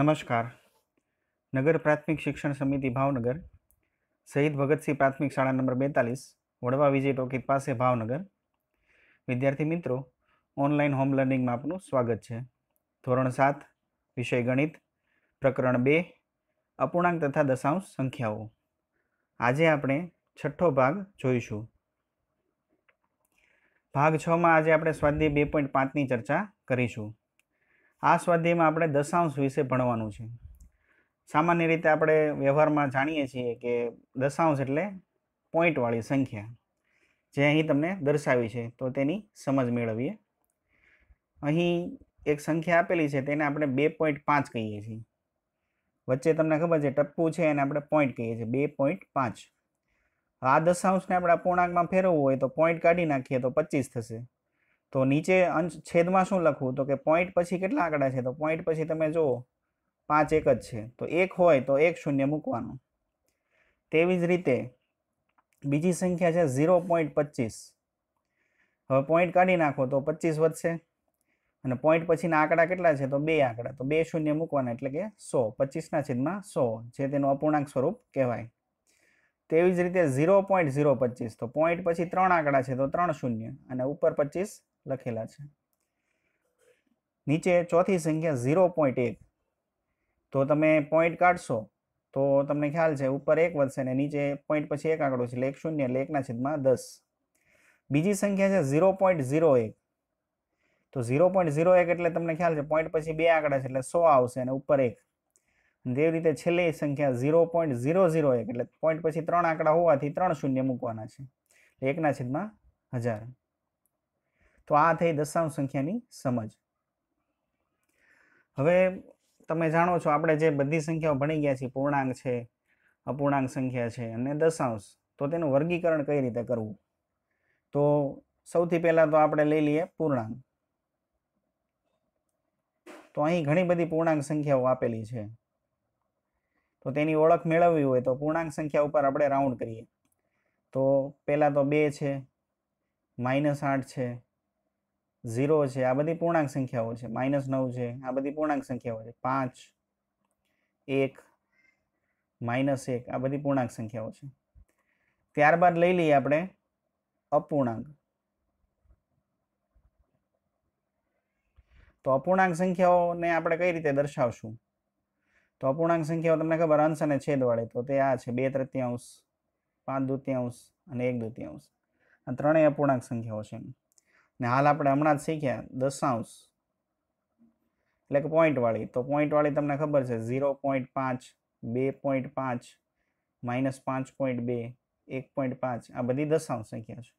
નમસ્કાર નગર પ્રાથમિક શિક્ષણ સમિતિ ભાવનગર શહીદ ભગતસિંહ પ્રાથમિક શાળા નંબર બેતાલીસ વડવા વિજય ટોકી પાસે ભાવનગર વિદ્યાર્થી મિત્રો ઓનલાઈન હોમ લર્નિંગમાં આપનું સ્વાગત છે ધોરણ સાત વિષય ગણિત પ્રકરણ બે અપૂર્ણાંક તથા દશાંશ સંખ્યાઓ આજે આપણે છઠ્ઠો ભાગ જોઈશું ભાગ છમાં આજે આપણે સ્વાધ્યાય બે પોઈન્ટ પાંચની ચર્ચા કરીશું આ સ્વાધ્યાયમાં આપણે દશાંશ વિશે ભણવાનું છે સામાન્ય રીતે આપણે વ્યવહારમાં જાણીએ છીએ કે દશાંશ એટલે પોઈન્ટવાળી સંખ્યા જે અહીં તમને દર્શાવી છે તો તેની સમજ મેળવીએ અહીં એક સંખ્યા આપેલી છે તેને આપણે બે પોઈન્ટ પાંચ કહીએ છીએ વચ્ચે તમને ખબર છે ટપ્પુ છે એને આપણે પોઈન્ટ કહીએ છીએ બે પોઈન્ટ પાંચ આ દશાંશને આપણે પૂર્ણાંકમાં ફેરવવું હોય તો પોઈન્ટ કાઢી નાખીએ તો પચીસ થશે તો નીચે અંશ છેદમાં શું લખવું તો કે પોઈન્ટ પછી કેટલા આંકડા છે તો પોઈન્ટ પછી તમે જુઓ પાંચ એક જ છે તો એક હોય તો એક શૂન્ય મૂકવાનું તેવી જ રીતે બીજી સંખ્યા છે ઝીરો પોઈન્ટ પચીસ હવે પોઈન્ટ કાઢી નાખો તો પચીસ વધશે અને પોઈન્ટ પછીના આંકડા કેટલા છે તો બે આંકડા તો બે શૂન્ય મૂકવાના એટલે કે સો પચીસના છેદમાં સો જે તેનું અપૂર્ણાંક સ્વરૂપ કહેવાય તેવી જ રીતે ઝીરો પોઈન્ટ ઝીરો પચીસ તો પોઈન્ટ પછી ત્રણ આંકડા છે તો ત્રણ શૂન્ય અને ઉપર પચીસ લખેલા છે નીચે ચોથી સંખ્યા ઝીરો પોઈન્ટ એક તો તમે પોઈન્ટ કાઢશો તો તમને ખ્યાલ છે ઉપર એક વધશે ને નીચે પોઈન્ટ પછી એક આંકડો છે એટલે એક શૂન્ય એટલે એકના છેદમાં દસ બીજી સંખ્યા છે ઝીરો પોઈન્ટ ઝીરો એક તો ઝીરો પોઈન્ટ ઝીરો એક એટલે તમને ખ્યાલ છે પોઈન્ટ પછી બે આંકડા છે એટલે સો આવશે અને ઉપર એક તેવી રીતે છેલ્લી સંખ્યા ઝીરો પોઈન્ટ ઝીરો ઝીરો એક એટલે પોઈન્ટ પછી ત્રણ આંકડા હોવાથી ત્રણ શૂન્ય મૂકવાના છે એકના છેદમાં હજાર તો આ થઈ દશાંશ સંખ્યાની સમજ હવે તમે જાણો છો આપણે જે બધી સંખ્યાઓ ભણી ગયા છીએ પૂર્ણાંક છે અપૂર્ણાંક સંખ્યા છે અને દશાંશ તો તેનું વર્ગીકરણ કઈ રીતે કરવું તો સૌથી પહેલાં તો આપણે લઈ લઈએ પૂર્ણાંક તો અહીં ઘણી બધી પૂર્ણાંક સંખ્યાઓ આપેલી છે તો તેની ઓળખ મેળવવી હોય તો પૂર્ણાંક સંખ્યા ઉપર આપણે રાઉન્ડ કરીએ તો પહેલાં તો બે છે માઇનસ આઠ છે ઝીરો છે આ બધી પૂર્ણાંક સંખ્યાઓ છે માઇનસ નવ છે આ બધી પૂર્ણાંક સંખ્યાઓ છે પાંચ એક માઇનસ એક આ બધી પૂર્ણાંક સંખ્યાઓ છે ત્યારબાદ લઈ લઈએ આપણે અપૂર્ણાંક તો અપૂર્ણાંક સંખ્યાઓને આપણે કઈ રીતે દર્શાવશું તો અપૂર્ણાંક સંખ્યાઓ તમને ખબર અંશ અને છેદવાળી તો તે આ છે બે તૃતીયાંશ પાંચ દુત્યાંશ અને એક દ્વિતીયાંશ આ ત્રણેય અપૂર્ણાંક સંખ્યાઓ છે ને હાલ આપણે હમણાં જ શીખ્યા દશાંશ એટલે કે પોઈન્ટવાળી તો પોઈન્ટવાળી તમને ખબર છે ઝીરો પોઈન્ટ પાંચ બે પોઈન્ટ પાંચ માઇનસ પાંચ પોઈન્ટ બે એક પોઈન્ટ પાંચ આ બધી દશાંશ સંખ્યા છે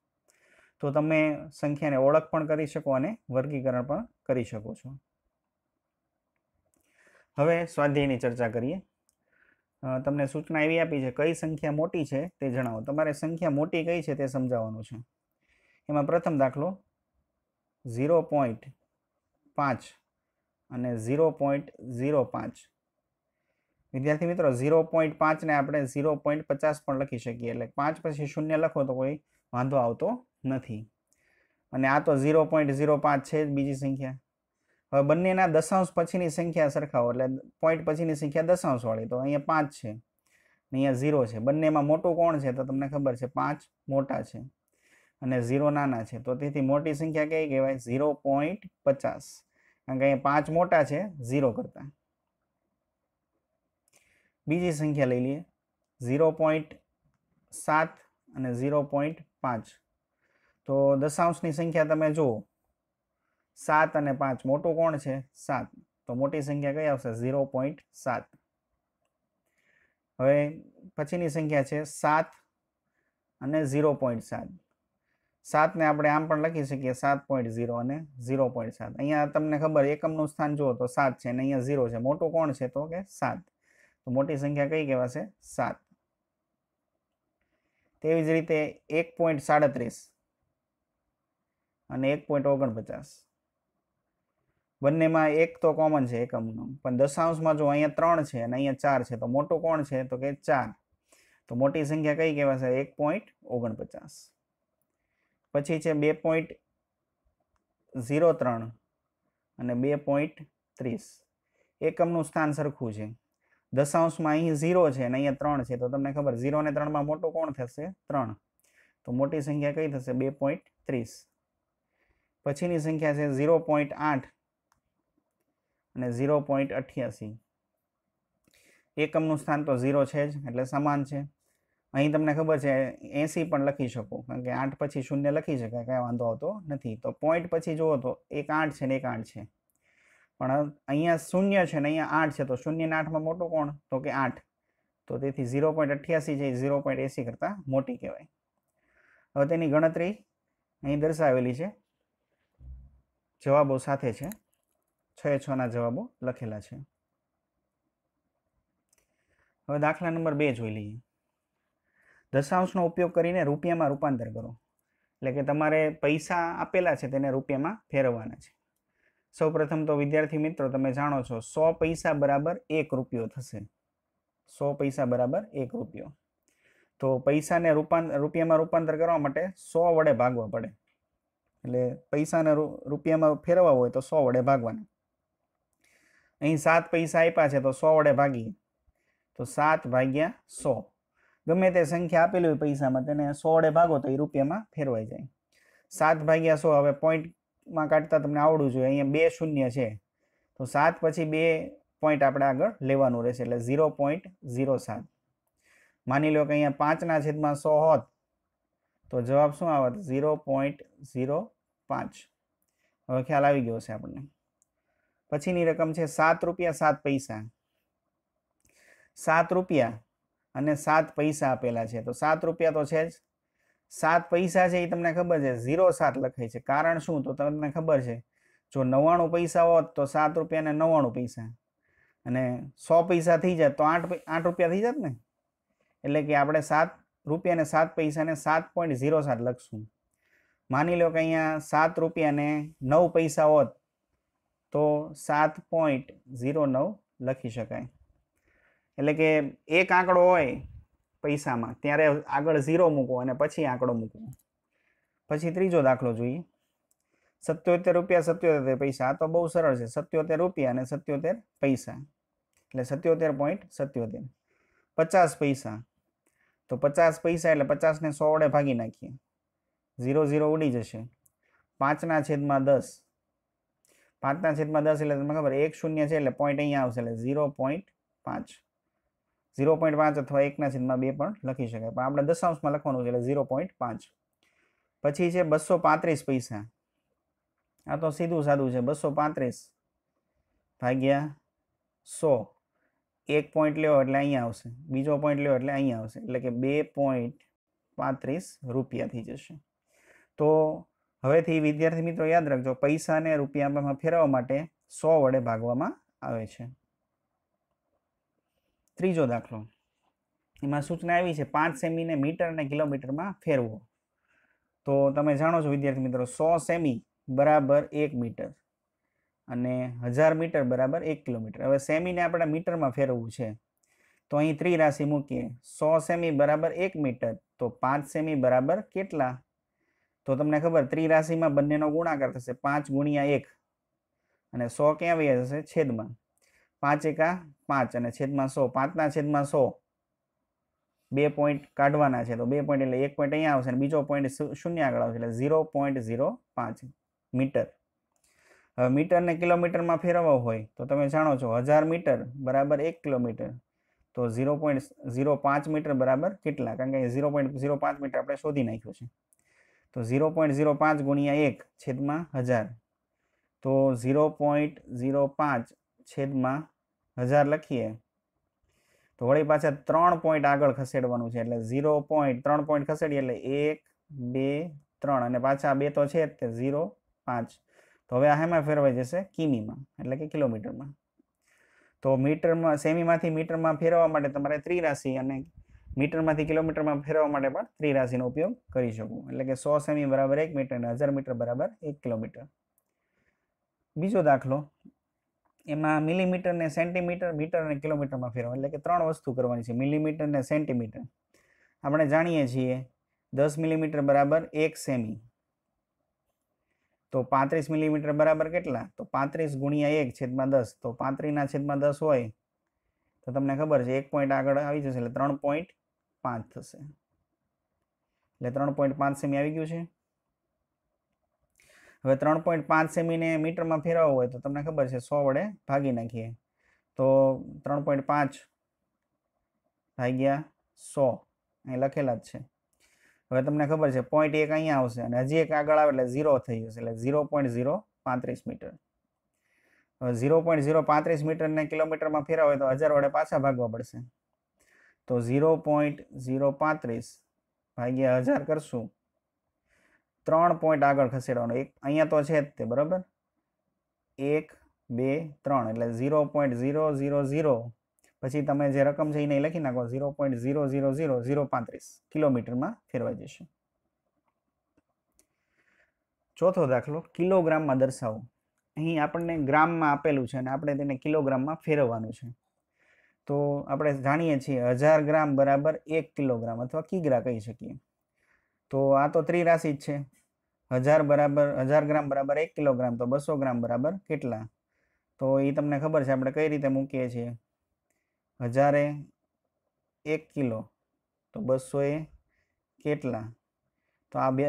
તો તમે સંખ્યાને ઓળખ પણ કરી શકો અને વર્ગીકરણ પણ કરી શકો છો હવે સ્વાધ્યાયની ચર્ચા કરીએ તમને સૂચના એવી આપી છે કઈ સંખ્યા મોટી છે તે જણાવો તમારે સંખ્યા મોટી કઈ છે તે સમજાવવાનું છે એમાં પ્રથમ દાખલો ઝીરો પોઈન્ટ પાંચ અને ઝીરો પોઈન્ટ ઝીરો પાંચ વિદ્યાર્થી મિત્રો ઝીરો પોઈન્ટ પાંચને આપણે ઝીરો પોઈન્ટ પચાસ પણ લખી શકીએ એટલે પાંચ પછી શૂન્ય લખો તો કોઈ વાંધો આવતો નથી અને આ તો ઝીરો પોઈન્ટ ઝીરો પાંચ છે જ બીજી સંખ્યા હવે બંનેના દશાંશ પછીની સંખ્યા સરખાવો એટલે પોઈન્ટ પછીની સંખ્યા દશાંશવાળી તો અહીંયા પાંચ છે અહીંયા ઝીરો છે બંનેમાં મોટું કોણ છે તો તમને ખબર છે પાંચ મોટા છે અને ઝીરો નાના છે તો તેથી મોટી સંખ્યા કઈ કહેવાય ઝીરો પોઈન્ટ પચાસ કારણ કે અહીંયા પાંચ મોટા છે ઝીરો કરતાં બીજી સંખ્યા લઈ લઈએ ઝીરો પોઈન્ટ સાત અને ઝીરો પોઈન્ટ પાંચ તો દશાંશની સંખ્યા તમે જુઓ સાત અને પાંચ મોટું કોણ છે સાત તો મોટી સંખ્યા કઈ આવશે ઝીરો પોઈન્ટ સાત હવે પછીની સંખ્યા છે સાત અને ઝીરો પોઈન્ટ સાત સાતને આપણે આમ પણ લખી શકીએ સાત પોઈન્ટ ઝીરો અને ઝીરો પોઈન્ટ સાત અહીંયા તમને ખબર એકમનું સ્થાન જુઓ તો સાત છે અને અહીંયા ઝીરો છે મોટું કોણ છે તો કે સાત તો મોટી સંખ્યા કઈ કહેવાશે સાત તેવી જ રીતે એક પોઈન્ટ સાડત્રીસ અને એક પોઈન્ટ ઓગણપચાસ બંનેમાં એક તો કોમન છે એકમનો પણ દશાંશમાં જો અહીંયા ત્રણ છે અને અહીંયા ચાર છે તો મોટું કોણ છે તો કે ચાર તો મોટી સંખ્યા કઈ કહેવાશે એક પોઈન્ટ ઓગણપચાસ પછી છે બે પોઈન્ટ ઝીરો ત્રણ અને બે પોઈન્ટ ત્રીસ એકમનું સ્થાન સરખું છે દશાંશમાં અહીં ઝીરો છે અને અહીંયા ત્રણ છે તો તમને ખબર ઝીરો અને ત્રણમાં મોટો કોણ થશે ત્રણ તો મોટી સંખ્યા કઈ થશે બે પોઈન્ટ ત્રીસ પછીની સંખ્યા છે ઝીરો પોઈન્ટ આઠ અને ઝીરો પોઈન્ટ અઠ્યાસી એકમનું સ્થાન તો ઝીરો છે જ એટલે સમાન છે અહીં તમને ખબર છે એસી પણ લખી શકો કારણ કે આઠ પછી શૂન્ય લખી શકાય કાંઈ વાંધો આવતો નથી તો પોઈન્ટ પછી જુઓ તો એક આઠ છે ને એક આઠ છે પણ અહીંયા શૂન્ય છે ને અહીંયા આઠ છે તો શૂન્યના આઠમાં મોટો કોણ તો કે આઠ તો તેથી ઝીરો પોઈન્ટ અઠ્યાસી છે એ ઝીરો પોઈન્ટ એસી કરતાં મોટી કહેવાય હવે તેની ગણતરી અહીં દર્શાવેલી છે જવાબો સાથે છે છ છના જવાબો લખેલા છે હવે દાખલા નંબર બે જોઈ લઈએ દશાંશનો ઉપયોગ કરીને રૂપિયામાં રૂપાંતર કરો એટલે કે તમારે પૈસા આપેલા છે તેને રૂપિયામાં ફેરવવાના છે સૌપ્રથમ તો વિદ્યાર્થી મિત્રો તમે જાણો છો સો પૈસા બરાબર એક રૂપિયો થશે સો પૈસા બરાબર એક રૂપિયો તો પૈસાને રૂપાંતર રૂપિયામાં રૂપાંતર કરવા માટે સો વડે ભાગવા પડે એટલે પૈસાને રૂપિયામાં ફેરવવા હોય તો સો વડે ભાગવાના અહીં સાત પૈસા આપ્યા છે તો સો વડે ભાગીએ તો સાત ભાગ્યા સો ગમે તે સંખ્યા આપેલી હોય પૈસામાં તેને સોળે ભાગો તો એ રૂપિયામાં ફેરવાઈ જાય સાત ભાગ્યા સો હવે પોઈન્ટમાં કાઢતા તમને આવડવું જોઈએ અહીંયા બે શૂન્ય છે તો સાત પછી બે પોઈન્ટ આપણે આગળ લેવાનું રહેશે એટલે ઝીરો પોઈન્ટ ઝીરો સાત માની લો કે અહીંયા પાંચના છેદમાં સો હોત તો જવાબ શું આવત ઝીરો પોઈન્ટ ઝીરો પાંચ હવે ખ્યાલ આવી ગયો છે આપણને પછીની રકમ છે સાત રૂપિયા સાત પૈસા સાત રૂપિયા અને સાત પૈસા આપેલા છે તો સાત રૂપિયા તો છે જ સાત પૈસા છે એ તમને ખબર છે ઝીરો સાત લખાય છે કારણ શું તો તમને ખબર છે જો નવ્વાણું પૈસા હોત તો સાત રૂપિયાને નવ્વાણું પૈસા અને સો પૈસા થઈ જાય તો આઠ આઠ રૂપિયા થઈ જાત ને એટલે કે આપણે સાત રૂપિયાને સાત પૈસાને સાત પોઈન્ટ ઝીરો સાત લખશું માની લો કે અહીંયા સાત રૂપિયાને નવ પૈસા હોત તો સાત પોઈન્ટ ઝીરો નવ લખી શકાય એટલે કે એક આંકડો હોય પૈસામાં ત્યારે આગળ ઝીરો મૂકો અને પછી આંકડો મૂકો પછી ત્રીજો દાખલો જોઈએ સત્યોતેર રૂપિયા સત્યોતેર પૈસા તો બહુ સરળ છે સત્યોતેર રૂપિયા અને સત્યોતેર પૈસા એટલે સત્યોતેર પોઈન્ટ સત્યોતેર પચાસ પૈસા તો પચાસ પૈસા એટલે પચાસને સો વડે ભાગી નાખીએ ઝીરો ઝીરો ઉડી જશે પાંચના છેદમાં દસ પાંચના છેદમાં દસ એટલે તમને ખબર એક શૂન્ય છે એટલે પોઈન્ટ અહીંયા આવશે એટલે ઝીરો પોઈન્ટ પાંચ ઝીરો પોઈન્ટ પાંચ અથવા એકના છેદમાં બે પણ લખી શકાય પણ આપણે દશાંશમાં લખવાનું છે એટલે ઝીરો પોઈન્ટ પાંચ પછી છે બસો પાંત્રીસ પૈસા આ તો સીધું સાદું છે બસો પાંત્રીસ ભાગ્યા સો એક પોઈન્ટ લેવો એટલે અહીંયા આવશે બીજો પોઈન્ટ લેવો એટલે અહીંયા આવશે એટલે કે બે પોઈન્ટ પાંત્રીસ રૂપિયા થઈ જશે તો હવેથી વિદ્યાર્થી મિત્રો યાદ રાખજો પૈસાને રૂપિયામાં ફેરવવા માટે સો વડે ભાગવામાં આવે છે ત્રીજો દાખલો એમાં સૂચના આવી છે પાંચ સેમીને મીટર અને કિલોમીટરમાં ફેરવો તો તમે જાણો છો વિદ્યાર્થી મિત્રો સો સેમી બરાબર એક મીટર અને હજાર મીટર બરાબર એક કિલોમીટર હવે સેમીને આપણે મીટરમાં ફેરવવું છે તો અહીં ત્રિરાશિ મૂકીએ સો સેમી બરાબર એક મીટર તો પાંચ સેમી બરાબર કેટલા તો તમને ખબર ત્રિરાશિમાં બંનેનો ગુણાકાર થશે પાંચ ગુણ્યા એક અને સો ક્યાં વ્યાજ જશે છેદમાં પાંચ એકા પાંચ અને છેદમાં સો પાંચના છેદમાં સો બે પોઈન્ટ કાઢવાના છે તો બે પોઈન્ટ એટલે એક પોઈન્ટ અહીંયા આવશે અને બીજો પોઈન્ટ શૂન્ય આગળ આવશે એટલે ઝીરો પોઈન્ટ ઝીરો પાંચ મીટર હવે મીટરને કિલોમીટરમાં ફેરવવો હોય તો તમે જાણો છો હજાર મીટર બરાબર એક કિલોમીટર તો ઝીરો પોઈન્ટ ઝીરો પાંચ મીટર બરાબર કેટલા કારણ કે ઝીરો પોઈન્ટ ઝીરો પાંચ મીટર આપણે શોધી નાખ્યું છે તો ઝીરો પોઈન્ટ ઝીરો પાંચ ગુણ્યા એક છેદમાં હજાર તો ઝીરો પોઈન્ટ ઝીરો પાંચ છેદમાં હજાર લખીએ તો વળી પાછા ત્રણ પોઈન્ટ આગળ ખસેડવાનું છે એટલે ઝીરો પોઈન્ટ ત્રણ પોઈન્ટ ખસેડીએ એટલે એક બે ત્રણ અને પાછા બે તો છે તે ઝીરો પાંચ તો હવે આ હેમાં ફેરવાઈ જશે કિમીમાં એટલે કે કિલોમીટરમાં તો મીટરમાં સેમીમાંથી મીટરમાં ફેરવવા માટે તમારે ત્રિરાશી અને મીટરમાંથી કિલોમીટરમાં ફેરવવા માટે પણ ત્રિરાશીનો ઉપયોગ કરી શકું એટલે કે સો સેમી બરાબર એક મીટર અને હજાર મીટર બરાબર એક કિલોમીટર બીજો દાખલો એમાં મિલીમીટરને સેન્ટીમીટર મીટર અને કિલોમીટરમાં ફેરવો એટલે કે ત્રણ વસ્તુ કરવાની છે મિલીમીટર ને સેન્ટીમીટર આપણે જાણીએ છીએ દસ મિલીમીટર બરાબર એક સેમી તો પાંત્રીસ મિલીમીટર બરાબર કેટલા તો પાંત્રીસ ગુણ્યા એક છેદમાં દસ તો પાંત્રીના છેદમાં દસ હોય તો તમને ખબર છે એક પોઈન્ટ આગળ આવી જશે એટલે ત્રણ પોઈન્ટ પાંચ થશે એટલે ત્રણ પોઈન્ટ પાંચ સેમી આવી ગયું છે હવે ત્રણ પોઈન્ટ પાંચ સેમીને મીટરમાં ફેરવવું હોય તો તમને ખબર છે સો વડે ભાગી નાખીએ તો ત્રણ પોઈન્ટ પાંચ ભાગ્યા સો અહીં લખેલા જ છે હવે તમને ખબર છે પોઈન્ટ એક અહીંયા આવશે અને હજી એક આગળ આવે એટલે ઝીરો થઈ જશે એટલે ઝીરો પોઈન્ટ ઝીરો પાંત્રીસ મીટર ઝીરો પોઈન્ટ ઝીરો પાંત્રીસ મીટરને કિલોમીટરમાં ફેરવવા હોય તો હજાર વડે પાછા ભાગવા પડશે તો ઝીરો પોઈન્ટ ઝીરો પાંત્રીસ ભાગ્યા હજાર કરશું ત્રણ પોઈન્ટ આગળ ખસેડવાનો એક અહીંયા તો છે જ તે બરાબર એક બે ત્રણ એટલે zero point zero zero zero પછી તમે જે રકમ છે એને લખી નાખો zero point zero zero zero zero પાંત્રીસ કિલોમીટરમાં ફેરવાઈ જશે ચોથો દાખલો કિલોગ્રામમાં દર્શાવો અહીં આપણને ગ્રામમાં આપેલું છે અને આપણે તેને કિલોગ્રામમાં ફેરવવાનું છે તો આપણે જાણીએ છીએ હજાર ગ્રામ બરાબર એક કિલોગ્રામ અથવા કિગ્રા કહી શકીએ તો આ તો ત્રિરાશિ જ છે હજાર બરાબર હજાર ગ્રામ બરાબર એક કિલોગ્રામ તો બસો ગ્રામ બરાબર કેટલા તો એ તમને ખબર છે આપણે કઈ રીતે મૂકીએ છીએ હજારે એક કિલો તો બસોએ કેટલા તો આ બે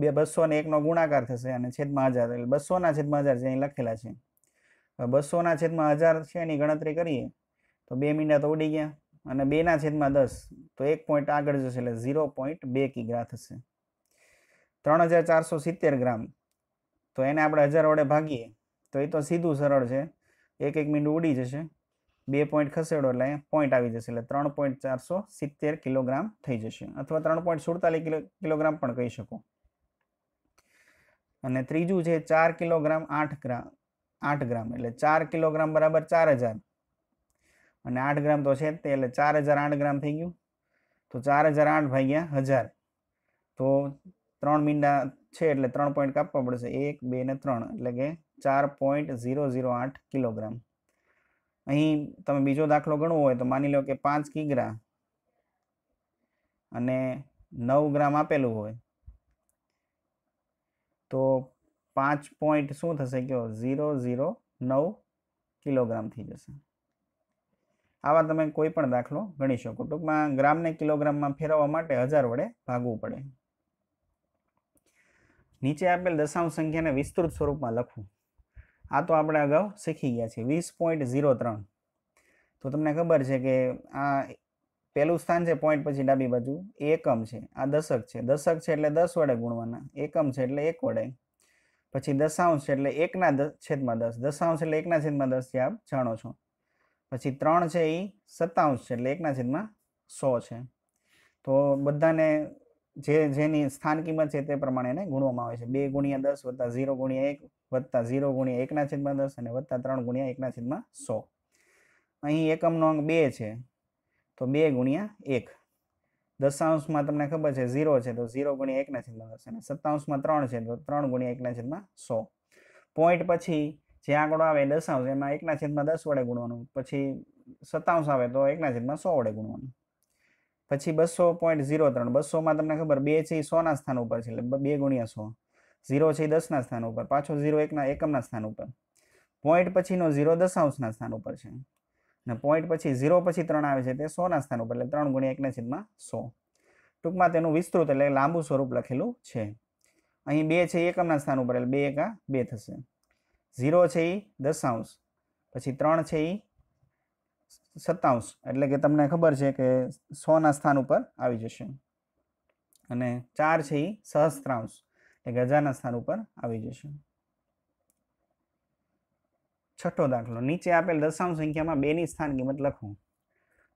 બે બસો ને એકનો ગુણાકાર થશે અને છેદમાં હજાર એટલે બસોના છેદમાં હજાર જે અહીં લખેલા છે બસોના છેદમાં હજાર છે એની ગણતરી કરીએ તો બે મીંડા તો ઉડી ગયા અને બેના છેદમાં દસ તો એક પોઈન્ટ આગળ જશે એટલે ઝીરો પોઈન્ટ બે કિગ્રા થશે ત્રણ હજાર ચારસો સિત્તેર ગ્રામ તો એને આપણે હજાર વડે ભાગીએ તો એ તો સીધું સરળ છે એક એક મિનિટ ઉડી જશે બે પોઈન્ટ ખસેડો એટલે પોઈન્ટ આવી જશે એટલે ત્રણ પોઈન્ટ ચારસો સિત્તેર કિલોગ્રામ થઈ જશે અથવા ત્રણ પોઈન્ટ સુડતાલીસ કિલોગ્રામ પણ કહી શકો અને ત્રીજું છે ચાર કિલોગ્રામ આઠ ગ્રામ આઠ ગ્રામ એટલે ચાર કિલોગ્રામ બરાબર ચાર હજાર અને આઠ ગ્રામ તો છે તે એટલે ચાર હજાર આઠ ગ્રામ થઈ ગયું તો ચાર હજાર આઠ ભાગ્યા હજાર તો ત્રણ મીંડા છે એટલે ત્રણ પોઈન્ટ કાપવા પડશે એક બે ને ત્રણ એટલે કે ચાર પોઈન્ટ ઝીરો ઝીરો આઠ કિલોગ્રામ અહીં તમે બીજો દાખલો ગણવો હોય તો માની લો કે પાંચ કિગ્રા અને નવ ગ્રામ આપેલું હોય તો પાંચ પોઈન્ટ શું થશે કયો ઝીરો ઝીરો નવ કિલોગ્રામ થઈ જશે આવા તમે કોઈ પણ દાખલો ગણી શકો ટૂંકમાં ગ્રામને કિલોગ્રામમાં ફેરવવા માટે હજાર વડે ભાગવું પડે નીચે આપેલ દશાંશ સંખ્યાને વિસ્તૃત સ્વરૂપમાં લખવું આ તો આપણે અગાઉ શીખી ગયા છીએ વીસ પોઈન્ટ ઝીરો ત્રણ તો તમને ખબર છે કે આ પહેલું સ્થાન છે પોઈન્ટ પછી ડાબી બાજુ એ એકમ છે આ દશક છે દશક છે એટલે દસ વડે ગુણવાના એકમ છે એટલે એક વડે પછી દશાંશ છે એટલે એકના છેદમાં દસ દશાંશ એટલે એકના છેદમાં દસ જે આપ જાણો છો પછી ત્રણ છે એ સત્તાવંશ છે એટલે એકના છેદમાં સો છે તો બધાને જે જેની સ્થાન કિંમત છે તે પ્રમાણે એને ગુણવામાં આવે છે બે ગુણ્યા દસ વત્તા ઝીરો ગુણ્યા એક વત્તા ઝીરો ગુણ્યા એકના છેદમાં દસ અને વત્તા ત્રણ ગુણ્યા એકના છેદમાં સો અહીં એકમનો અંક બે છે તો બે ગુણ્યા એક દશાંશમાં તમને ખબર છે ઝીરો છે તો ઝીરો ગુણ્યા એકના છેદમાં દસ અને સત્તાંશમાં ત્રણ છે તો ત્રણ ગુણ્યા એકના છેદમાં સો પોઈન્ટ પછી જે આંકડો આવે દશાંશ એમાં એકના છેદમાં દસ વડે ગુણવાનું પછી સત્તાંશ આવે તો એકના છેદમાં સો વડે ગુણવાનું પછી બસો પોઈન્ટ ઝીરો ત્રણ બસોમાં તમને ખબર બે છે એ સોના સ્થાન ઉપર છે એટલે બે ગુણ્યા સો ઝીરો છે એ દસના સ્થાન ઉપર પાછો ઝીરો એકના એકમના સ્થાન ઉપર પોઈન્ટ પછીનો ઝીરો દશાંશના સ્થાન ઉપર છે અને પોઈન્ટ પછી ઝીરો પછી ત્રણ આવે છે તે સોના સ્થાન ઉપર એટલે ત્રણ ગુણ્યા એકના છેદમાં સો ટૂંકમાં તેનું વિસ્તૃત એટલે લાંબુ સ્વરૂપ લખેલું છે અહીં બે છે એકમના સ્થાન ઉપર એટલે બે એકા બે થશે ઝીરો છે એ દશાંશ પછી ત્રણ છે એ સત્તાવંશ એટલે કે તમને ખબર છે કે સોના સ્થાન ઉપર આવી જશે અને ચાર છે એ સહસ્ત્રાંશ એટલે કે હજારના સ્થાન ઉપર આવી જશે છઠ્ઠો દાખલો નીચે આપેલ દશાંશ સંખ્યામાં બેની સ્થાન કિંમત લખો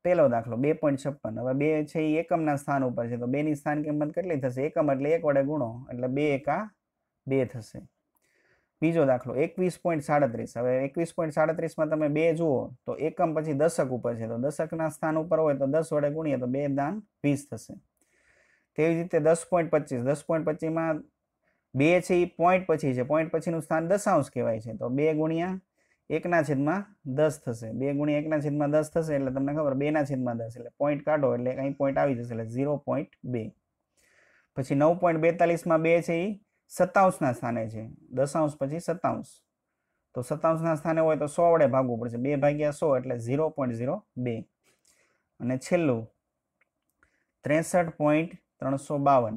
પહેલો દાખલો બે પોઈન્ટ છપ્પન હવે બે છે એ એકમના સ્થાન ઉપર છે તો બેની સ્થાન કિંમત કેટલી થશે એકમ એટલે એક વડે ગુણો એટલે બે એકા બે થશે બીજો દાખલો એકવીસ પોઈન્ટ સાડત્રીસ હવે એકવીસ પોઈન્ટ સાડત્રીસમાં તમે બે જુઓ તો એકમ પછી દશક ઉપર છે તો દશકના સ્થાન ઉપર હોય તો દસ વડે ગુણીએ તો બે દાન વીસ થશે તેવી રીતે દસ પોઈન્ટ પચીસ દસ પોઈન્ટ પચીસમાં બે છે એ પોઈન્ટ પછી છે પોઈન્ટ પછીનું સ્થાન દશાંશ કહેવાય છે તો બે ગુણ્યા એકના છેદમાં દસ થશે બે ગુણ્યા એકના છેદમાં દસ થશે એટલે તમને ખબર બેના છેદમાં દસ એટલે પોઈન્ટ કાઢો એટલે અહીં પોઈન્ટ આવી જશે એટલે ઝીરો પોઈન્ટ બે પછી નવ પોઈન્ટ બેતાલીસમાં બે છે એ સત્તાવસના સ્થાને છે દશાંશ પછી સત્તાવસ તો સત્તાવસના સ્થાને હોય તો સો વડે ભાગવું પડશે બે ભાગ્યા સો એટલે ઝીરો પોઈન્ટ ઝીરો બે અને છેલ્લું ત્રેસઠ પોઈન્ટ ત્રણસો બાવન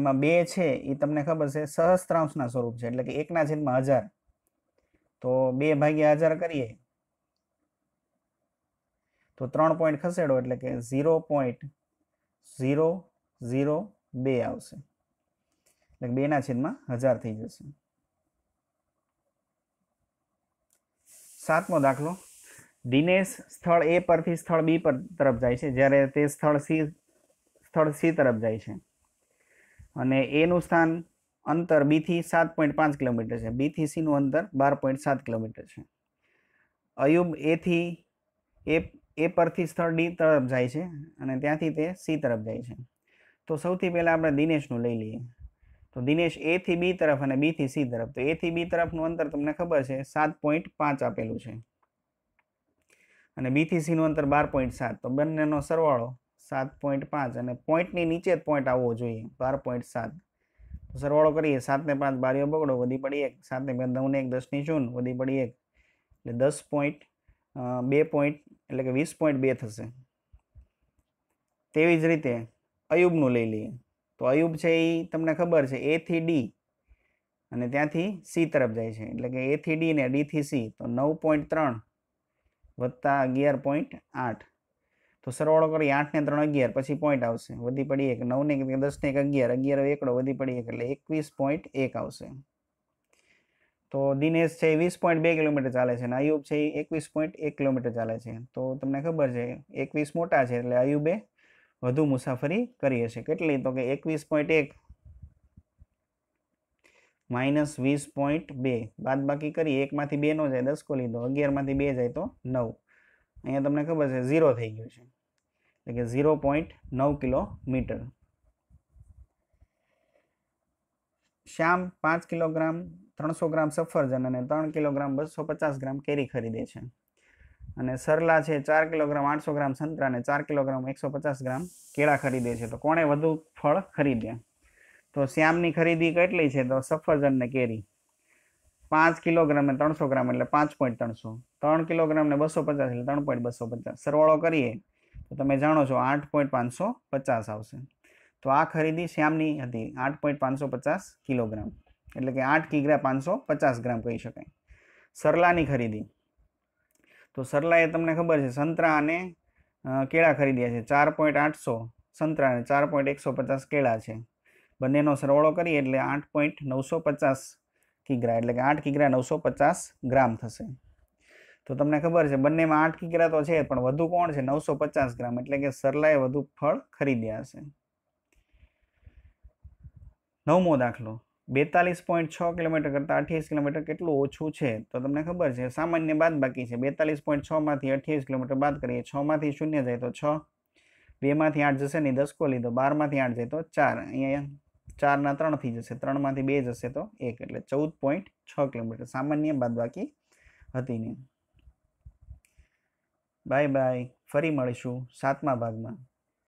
એમાં બે છે એ તમને ખબર છે સહસ્ત્રાંશના સ્વરૂપ છે એટલે કે એકના છેદમાં હજાર તો બે ભાગ્યા હજાર કરીએ તો ત્રણ પોઈન્ટ ખસેડો એટલે કે ઝીરો પોઈન્ટ ઝીરો ઝીરો બે આવશે એટલે બેના છેદમાં હજાર થઈ જશે સાતમો દાખલો દિનેશ સ્થળ એ પરથી સ્થળ બી પર તરફ જાય છે જ્યારે તે સ્થળ સી સ્થળ સી તરફ જાય છે અને એનું સ્થાન અંતર બીથી સાત પોઈન્ટ પાંચ કિલોમીટર છે બીથી સીનું અંતર બાર પોઈન્ટ સાત કિલોમીટર છે અયુબ એથી એ એ પરથી સ્થળ ડી તરફ જાય છે અને ત્યાંથી તે સી તરફ જાય છે તો સૌથી પહેલાં આપણે દિનેશનું લઈ લઈએ તો દિનેશ એ થી બી તરફ અને બી થી સી તરફ તો એ થી બી તરફનું અંતર તમને ખબર છે સાત પોઈન્ટ પાંચ આપેલું છે અને બી થી સીનું અંતર બાર પોઈન્ટ સાત તો બંનેનો સરવાળો સાત પોઈન્ટ પાંચ અને પોઈન્ટની નીચે જ પોઈન્ટ આવવો જોઈએ બાર પોઈન્ટ સાત તો સરવાળો કરીએ સાતને પાંચ બારીઓ બગડો વધી પડી એક સાતને પાંચ નવને એક દસની શૂન વધી પડી એક એટલે દસ પોઈન્ટ બે પોઈન્ટ એટલે કે વીસ પોઈન્ટ બે થશે તેવી જ રીતે અયુબનું લઈ લઈએ તો અયુબ છે એ તમને ખબર છે એથી ડી અને ત્યાંથી સી તરફ જાય છે એટલે કે એથી ડી ને ડીથી સી તો નવ પોઈન્ટ ત્રણ વત્તા અગિયાર પોઈન્ટ આઠ તો સરવાળો કરીએ આઠ ને ત્રણ અગિયાર પછી પોઈન્ટ આવશે વધી પડી એક નવ ને દસ ને એક અગિયાર અગિયાર એકડો વધી પડી એક એટલે એકવીસ પોઈન્ટ એક આવશે તો દિનેશ છે વીસ પોઈન્ટ બે કિલોમીટર ચાલે છે અને અયુબ છે એ એકવીસ પોઈન્ટ એક કિલોમીટર ચાલે છે તો તમને ખબર છે એકવીસ મોટા છે એટલે અયુબે વધુ મુસાફરી કરી હશે કેટલી તો કે એકવીસ પોઈન્ટ એક માઇનસ વીસ પોઈન્ટ બે બાદ બાકી કરી એકમાંથી બે નો જાય દસ કો લીધો અગિયારમાંથી બે જાય તો નવ અહીંયા તમને ખબર છે ઝીરો થઈ ગયું છે એટલે કે ઝીરો પોઈન્ટ નવ કિલોમીટર શ્યામ પાંચ કિલોગ્રામ ત્રણસો ગ્રામ સફરજન અને ત્રણ કિલોગ્રામ બસો પચાસ ગ્રામ કેરી ખરીદે છે અને સરલા છે ચાર કિલોગ્રામ આઠસો ગ્રામ સંતરા અને ચાર કિલોગ્રામ એકસો પચાસ ગ્રામ કેળા ખરીદે છે તો કોણે વધુ ફળ ખરીદ્યા તો શ્યામની ખરીદી કેટલી છે તો સફરજન ને કેરી પાંચ કિલોગ્રામ ને ત્રણસો ગ્રામ એટલે પાંચ પોઈન્ટ ત્રણસો ત્રણ કિલોગ્રામ ને બસો પચાસ એટલે ત્રણ પોઈન્ટ બસો પચાસ સરવાળો કરીએ તો તમે જાણો છો આઠ પોઈન્ટ પાંચસો પચાસ આવશે તો આ ખરીદી શ્યામની હતી આઠ પોઈન્ટ પાંચસો પચાસ કિલોગ્રામ એટલે કે આઠ કિગ્રા પાંચસો પચાસ ગ્રામ કહી શકાય સરલાની ખરીદી તો સરલાએ તમને ખબર છે સંતરા અને કેળા ખરીદ્યા છે ચાર પોઈન્ટ આઠસો સંતરા અને ચાર પોઈન્ટ એકસો પચાસ કેળા છે બંનેનો સરવાળો કરીએ એટલે આઠ પોઈન્ટ નવસો પચાસ કિગ્રા એટલે કે આઠ કિગ્રા નવસો પચાસ ગ્રામ થશે તો તમને ખબર છે બંનેમાં આઠ કિગ્રા તો છે પણ વધુ કોણ છે નવસો પચાસ ગ્રામ એટલે કે સરલાએ વધુ ફળ ખરીદ્યા હશે નવમો દાખલો બેતાલીસ પોઈન્ટ છ કિલોમીટર કરતાં અઠ્યાવીસ કિલોમીટર કેટલું ઓછું છે તો તમને ખબર છે સામાન્ય બાદ બાકી છે બેતાલીસ પોઈન્ટ છમાંથી અઠ્યાવીસ કિલોમીટર બાદ કરીએ છમાંથી શૂન્ય જાય તો છ બેમાંથી આઠ જશે નહીં દસકો લીધો બારમાંથી આઠ જાય તો ચાર અહીંયા ચારના ત્રણથી જશે ત્રણમાંથી બે જશે તો એક એટલે ચૌદ પોઈન્ટ છ કિલોમીટર સામાન્ય બાદ બાકી હતી નહીં બાય બાય ફરી મળીશું સાતમા ભાગમાં